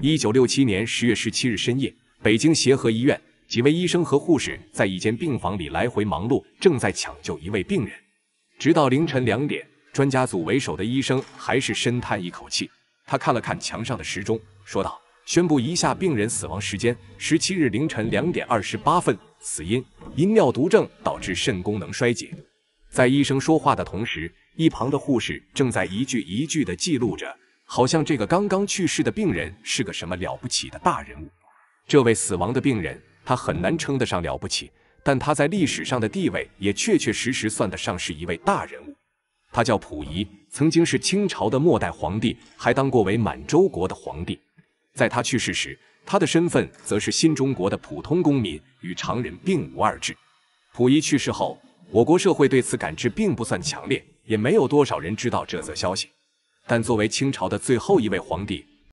一九六七年十月十七日深夜，北京协和医院几位医生和护士在一间病房里来回忙碌，正在抢救一位病人。直到凌晨两点，专家组为首的医生还是深叹一口气。他看了看墙上的时钟，说道：“宣布一下病人死亡时间：十七日凌晨两点二十八分。死因：因尿毒症导致肾功能衰竭。”在医生说话的同时，一旁的护士正在一句一句地记录着。好像这个刚刚去世的病人是个什么了不起的大人物。这位死亡的病人，他很难称得上了不起，但他在历史上的地位也确确实实算得上是一位大人物。他叫溥仪，曾经是清朝的末代皇帝，还当过为满洲国的皇帝。在他去世时，他的身份则是新中国的普通公民，与常人并无二致。溥仪去世后，我国社会对此感知并不算强烈，也没有多少人知道这则消息。但作为清朝的最后一位皇帝。